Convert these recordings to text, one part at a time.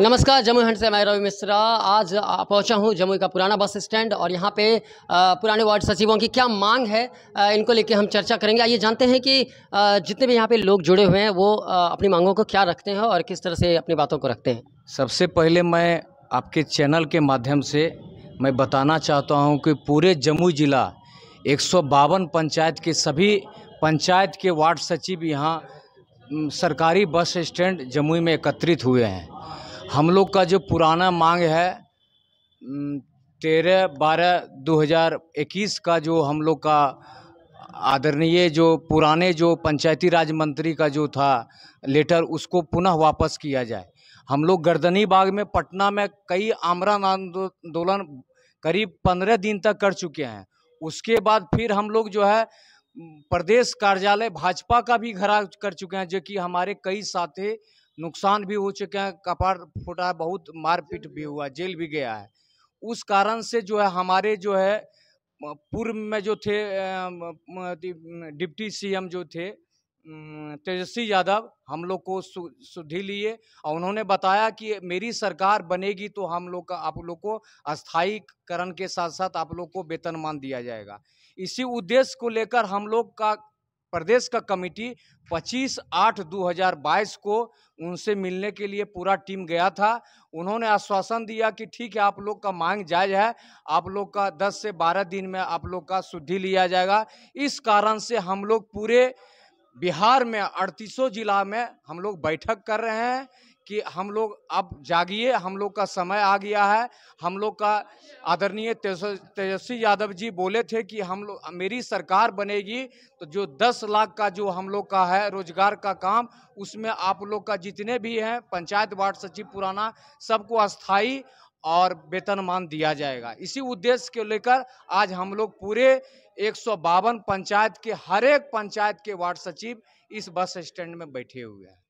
नमस्कार जमुई हंड से मैं रवि मिश्रा आज पहुंचा हूं जम्मू का पुराना बस स्टैंड और यहां पे पुराने वार्ड सचिवों की क्या मांग है इनको लेके हम चर्चा करेंगे आइए जानते हैं कि जितने भी यहां पे लोग जुड़े हुए हैं वो अपनी मांगों को क्या रखते हैं और किस तरह से अपनी बातों को रखते हैं सबसे पहले मैं आपके चैनल के माध्यम से मैं बताना चाहता हूँ कि पूरे जमुई ज़िला एक पंचायत के सभी पंचायत के वार्ड सचिव यहाँ सरकारी बस स्टैंड जमुई में एकत्रित हुए हैं हम लोग का जो पुराना मांग है तेरह बारह दो हज़ार इक्कीस का जो हम लोग का आदरणीय जो पुराने जो पंचायती राज मंत्री का जो था लेटर उसको पुनः वापस किया जाए हम लोग गर्दनी बाग में पटना में कई आमरण आंदोलन करीब पंद्रह दिन तक कर चुके हैं उसके बाद फिर हम लोग जो है प्रदेश कार्यालय भाजपा का भी घरा कर चुके हैं जो कि हमारे कई साथी नुकसान भी हो चुके हैं कपार फूटा बहुत मारपीट भी हुआ जेल भी गया है उस कारण से जो है हमारे जो है पूर्व में जो थे डिप्टी सीएम जो थे तेजस्वी यादव हम लोग को सुधी लिए और उन्होंने बताया कि मेरी सरकार बनेगी तो हम लोग का आप लोग को अस्थायीकरण के साथ साथ आप लोग को वेतनमान दिया जाएगा इसी उद्देश्य को लेकर हम लोग का प्रदेश का कमेटी 25 आठ 2022 को उनसे मिलने के लिए पूरा टीम गया था उन्होंने आश्वासन दिया कि ठीक है आप लोग का मांग जायज है आप लोग का 10 से 12 दिन में आप लोग का शुद्धि लिया जाएगा इस कारण से हम लोग पूरे बिहार में अड़तीसों जिला में हम लोग बैठक कर रहे हैं कि हम लोग अब जागिए हम लोग का समय आ गया है हम लोग का आदरणीय तेजस्वी यादव जी बोले थे कि हम लोग मेरी सरकार बनेगी तो जो दस लाख का जो हम लोग का है रोजगार का काम उसमें आप लोग का जितने भी हैं पंचायत वार्ड सचिव पुराना सबको अस्थाई और वेतनमान दिया जाएगा इसी उद्देश्य को लेकर आज हम लोग पूरे एक पंचायत के हर एक पंचायत के वार्ड सचिव इस बस स्टैंड में बैठे हुए हैं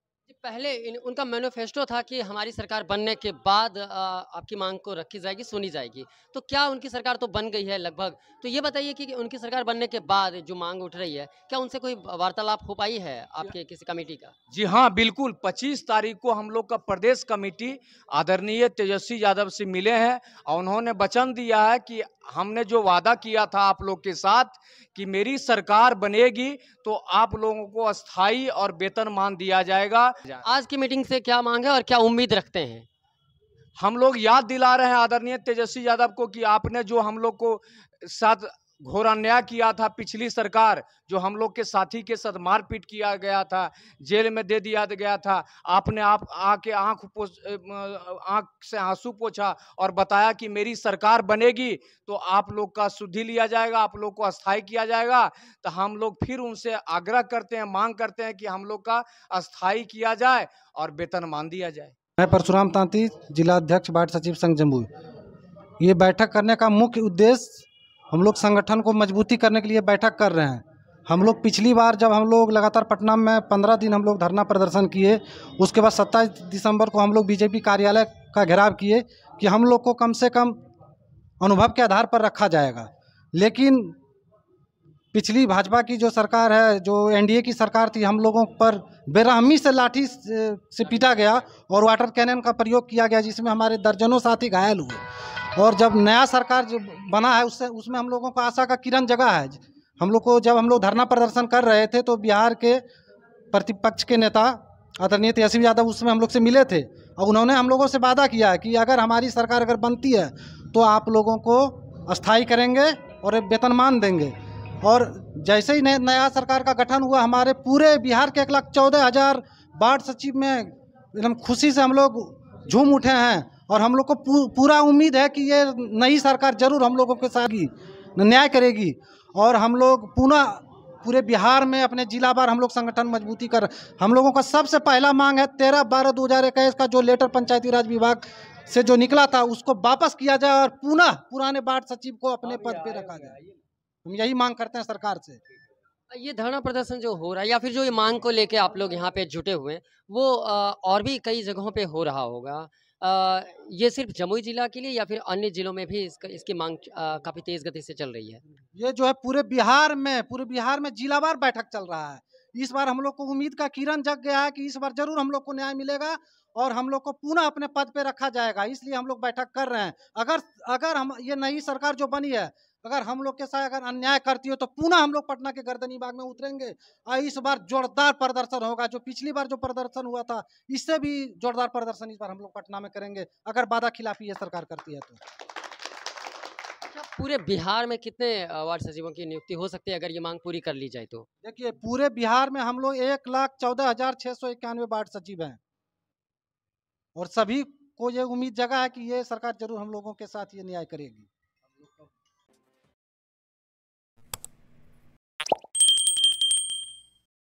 पहले इन, उनका मैनोफेस्टो था कि हमारी सरकार बनने के बाद आ, आपकी मांग को रखी जाएगी सुनी जाएगी तो क्या उनकी सरकार तो बन गई है लगभग तो ये बताइए कि, कि उनकी सरकार बनने के बाद जो मांग उठ रही है क्या उनसे कोई वार्तालाप हो पाई है आपके किसी कमेटी का जी हाँ बिल्कुल पच्चीस तारीख को हम लोग का प्रदेश कमेटी आदरणीय तेजस्वी यादव से मिले हैं और उन्होंने वचन दिया है कि हमने जो वादा किया था आप लोग के साथ कि मेरी सरकार बनेगी तो आप लोगों को अस्थाई और वेतन मान दिया जाएगा आज की मीटिंग से क्या मांग है और क्या उम्मीद रखते हैं हम लोग याद दिला रहे हैं आदरणीय तेजस्वी यादव को कि आपने जो हम लोग को साथ घोर अन्याय किया था पिछली सरकार जो हम लोग के साथी के साथ मारपीट किया गया था जेल में दे दिया गया था आपने आप आके आंख आंख से आंसू पोछा और बताया कि मेरी सरकार बनेगी तो आप लोग का शुद्धि लिया जाएगा आप लोग को अस्थायी किया जाएगा तो हम लोग फिर उनसे आग्रह करते हैं मांग करते हैं कि हम लोग का अस्थायी किया जाए और वेतन मान दिया जाए मैं परशुराम तांती जिला अध्यक्ष सचिव संघ जम्मू ये बैठक करने का मुख्य उद्देश्य हम लोग संगठन को मजबूती करने के लिए बैठक कर रहे हैं हम लोग पिछली बार जब हम लोग लगातार पटना में पंद्रह दिन हम लोग धरना प्रदर्शन किए उसके बाद सत्ताईस दिसंबर को हम लोग बीजेपी कार्यालय का घेराव किए कि हम लोग को कम से कम अनुभव के आधार पर रखा जाएगा लेकिन पिछली भाजपा की जो सरकार है जो एनडीए की सरकार थी हम लोगों पर बेरहमी से लाठी से पीटा गया और वाटर कैनन का प्रयोग किया गया जिसमें हमारे दर्जनों साथी घायल हुए और जब नया सरकार जो बना है उससे उसमें हम लोगों को आशा का किरण जगा है हम लोग को जब हम लोग धरना प्रदर्शन कर रहे थे तो बिहार के प्रतिपक्ष के नेता आदरणीय तेजस्वी यादव उसमें हम लोग से मिले थे और उन्होंने हम लोगों से वादा किया है कि अगर हमारी सरकार अगर बनती है तो आप लोगों को अस्थाई करेंगे और वेतनमान देंगे और जैसे ही नया सरकार का गठन हुआ हमारे पूरे बिहार के एक लाख चौदह हज़ार वार्ड सचिव में एकदम खुशी से हम लोग झूम उठे हैं और हम लोग को पू, पूरा उम्मीद है कि ये नई सरकार जरूर हम लोगों के साथ न्याय करेगी और हम लोग पुनः पूरे बिहार में अपने जिला बार हम लोग संगठन मजबूती कर हम लोगों का सबसे पहला मांग है तेरह बारह दो हज़ार इक्कीस का जो लेटर पंचायती राज विभाग से जो निकला था उसको वापस किया जाए और पुनः पुराने वार्ड सचिव को अपने हाँ पद पर रखा जाए हम यही मांग करते हैं सरकार से ये धरना प्रदर्शन जो हो रहा है या फिर जो ये मांग को लेके आप लोग यहाँ पे जुटे हुए हैं वो और भी कई जगहों पे हो रहा होगा ये सिर्फ जमुई जिला के लिए या फिर अन्य जिलों में भी इसका इसकी मांग काफ़ी तेज़ गति से चल रही है ये जो है पूरे बिहार में पूरे बिहार में जिलावार बैठक चल रहा है इस बार हम लोग को उम्मीद का किरण जग गया है कि इस बार जरूर हम लोग को न्याय मिलेगा और हम लोग को पुनः अपने पद पे रखा जाएगा इसलिए हम लोग बैठक कर रहे हैं अगर अगर हम ये नई सरकार जो बनी है अगर हम लोग के साथ अगर अन्याय करती हो तो पुनः हम लोग पटना के गर्दनी बाग में उतरेंगे और इस बार जोरदार प्रदर्शन होगा जो पिछली बार जो प्रदर्शन हुआ था इससे भी जोरदार प्रदर्शन इस बार हम लोग पटना में करेंगे अगर वादा खिलाफी ये सरकार करती है तो अच्छा, पूरे बिहार में कितने वार्ड सचिवों की नियुक्ति हो सकती है अगर ये मांग पूरी कर ली जाए तो देखिए पूरे बिहार में हम लोग एक लाख चौदह हजार छह सौ इक्यानवे वार्ड सचिव हैं और सभी को ये उम्मीद जगा है कि ये सरकार जरूर हम लोगों के साथ ये न्याय करेगी